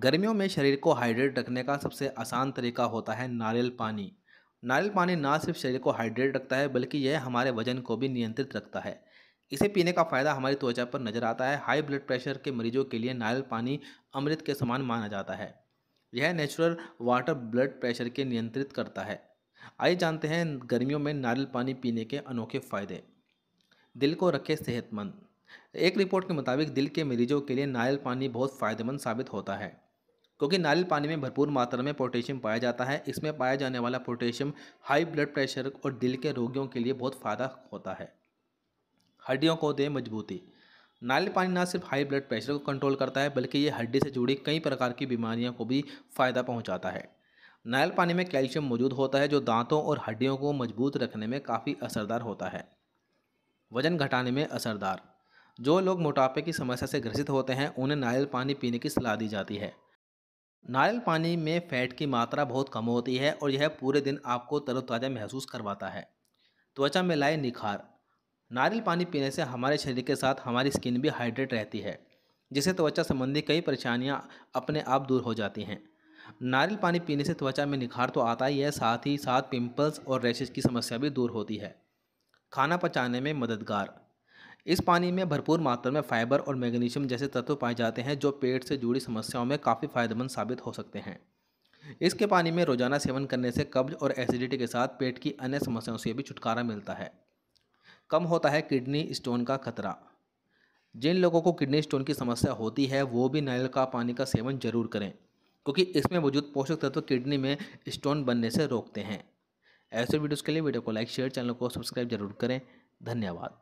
गर्मियों में शरीर को हाइड्रेट रखने का सबसे आसान तरीका होता है नारियल पानी नारियल पानी ना सिर्फ शरीर को हाइड्रेट रखता है बल्कि यह हमारे वजन को भी नियंत्रित रखता है इसे पीने का फ़ायदा हमारी त्वचा पर नज़र आता है हाई ब्लड प्रेशर के मरीजों के लिए नारियल पानी अमृत के समान माना जाता है यह नेचुरल वाटर ब्लड प्रेशर के नियंत्रित करता है आइए जानते हैं गर्मियों में नारियल पानी पीने के अनोखे फ़ायदे दिल को रखे सेहतमंद एक रिपोर्ट के मुताबिक दिल के मरीजों के लिए नारियल पानी बहुत फ़ायदेमंद साबित होता है क्योंकि नारियल पानी में भरपूर मात्रा में पोटेशियम पाया जाता है इसमें पाया जाने वाला पोटेशियम हाई ब्लड प्रेशर और दिल के रोगियों के लिए बहुत फ़ायदा होता है हड्डियों को दे मजबूती नारियल पानी ना सिर्फ हाई ब्लड प्रेशर को कंट्रोल करता है बल्कि ये हड्डी से जुड़ी कई प्रकार की बीमारियों को भी फ़ायदा पहुँचाता है नारियल पानी में कैल्शियम मौजूद होता है जो दांतों और हड्डियों को मजबूत रखने में काफ़ी असरदार होता है वजन घटाने में असरदार जो लोग मोटापे की समस्या से ग्रसित होते हैं उन्हें नारियल पानी पीने की सलाह दी जाती है नारियल पानी में फैट की मात्रा बहुत कम होती है और यह पूरे दिन आपको तरोताज़ा महसूस करवाता है त्वचा में लाए निखार नारियल पानी पीने से हमारे शरीर के साथ हमारी स्किन भी हाइड्रेट रहती है जिससे त्वचा संबंधी कई परेशानियां अपने आप दूर हो जाती हैं नारियल पानी पीने से त्वचा में निखार तो आता ही है साथ ही साथ पिंपल्स और रैशेज की समस्या भी दूर होती है खाना पचाने में मददगार इस पानी में भरपूर मात्रा में फाइबर और मैग्नीशियम जैसे तत्व पाए जाते हैं जो पेट से जुड़ी समस्याओं में काफ़ी फायदेमंद साबित हो सकते हैं इसके पानी में रोजाना सेवन करने से कब्ज और एसिडिटी के साथ पेट की अन्य समस्याओं से भी छुटकारा मिलता है कम होता है किडनी स्टोन का खतरा जिन लोगों को किडनी स्टोन की समस्या होती है वो भी नारियल का पानी का सेवन जरूर करें क्योंकि इसमें मौजूद पोषक तत्व किडनी में स्टोन बनने से रोकते हैं ऐसे वीडियोज़ के लिए वीडियो को लाइक शेयर चैनल को सब्सक्राइब जरूर करें धन्यवाद